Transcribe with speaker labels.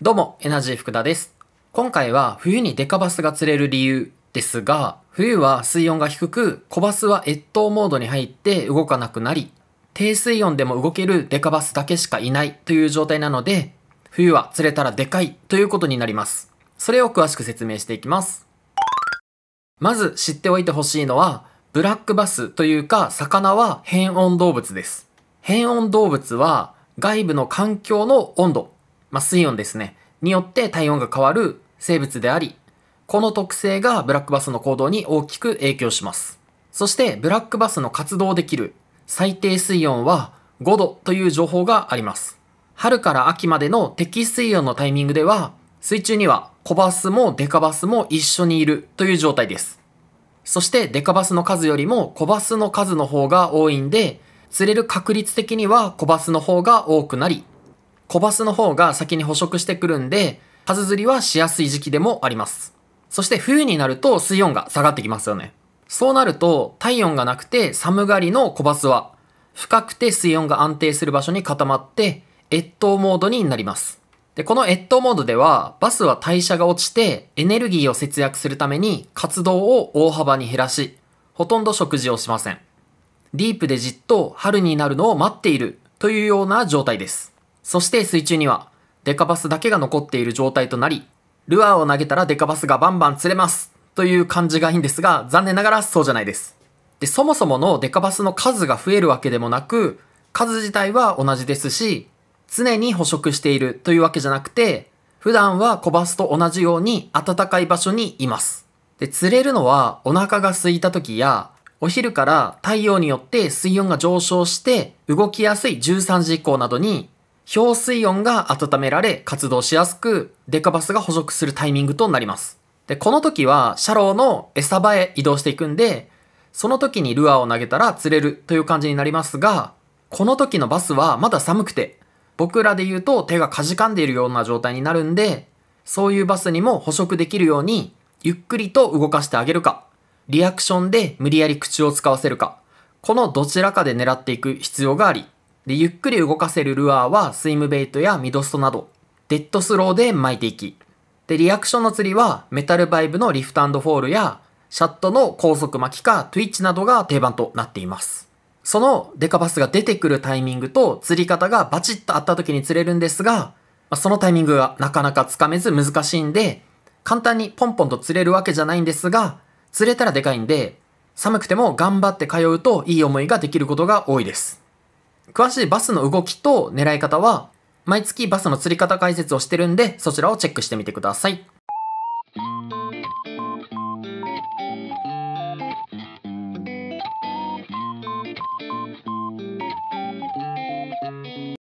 Speaker 1: どうも、エナジー福田です。今回は冬にデカバスが釣れる理由ですが、冬は水温が低く、小バスは越冬モードに入って動かなくなり、低水温でも動けるデカバスだけしかいないという状態なので、冬は釣れたらでかいということになります。それを詳しく説明していきます。まず知っておいてほしいのは、ブラックバスというか魚は変温動物です。変温動物は外部の環境の温度まあ、水温ですね、によって体温が変わる生物であり、この特性がブラックバスの行動に大きく影響します。そしてブラックバスの活動できる最低水温は5度という情報があります。春から秋までの適水温のタイミングでは、水中には小バスもデカバスも一緒にいるという状態です。そしてデカバスの数よりも小バスの数の方が多いんで、釣れる確率的には小バスの方が多くなり、小バスの方が先に捕食してくるんで、数釣りはしやすい時期でもあります。そして冬になると水温が下がってきますよね。そうなると体温がなくて寒がりの小バスは深くて水温が安定する場所に固まって越冬モードになります。で、この越冬モードではバスは代謝が落ちてエネルギーを節約するために活動を大幅に減らし、ほとんど食事をしません。ディープでじっと春になるのを待っているというような状態です。そして水中には、デカバスだけが残っている状態となり、ルアーを投げたらデカバスがバンバン釣れますという感じがいいんですが、残念ながらそうじゃないです。で、そもそものデカバスの数が増えるわけでもなく、数自体は同じですし、常に捕食しているというわけじゃなくて、普段はコバスと同じように暖かい場所にいます。で、釣れるのはお腹が空いた時や、お昼から太陽によって水温が上昇して動きやすい13時以降などに氷水温が温められ活動しやすく、デカバスが捕食するタイミングとなります。で、この時は、シャローの餌場へ移動していくんで、その時にルアーを投げたら釣れるという感じになりますが、この時のバスはまだ寒くて、僕らで言うと手がかじかんでいるような状態になるんで、そういうバスにも捕食できるように、ゆっくりと動かしてあげるか、リアクションで無理やり口を使わせるか、このどちらかで狙っていく必要があり、で、ゆっくり動かせるルアーはスイムベイトやミドストなど、デッドスローで巻いていき、で、リアクションの釣りはメタルバイブのリフトフォールやシャットの高速巻きか Twitch などが定番となっています。そのデカバスが出てくるタイミングと釣り方がバチッとあった時に釣れるんですが、そのタイミングがなかなかつかめず難しいんで、簡単にポンポンと釣れるわけじゃないんですが、釣れたらでかいんで、寒くても頑張って通うといい思いができることが多いです。詳しいバスの動きと狙い方は、毎月バスの釣り方解説をしてるんで、そちらをチェックしてみてください。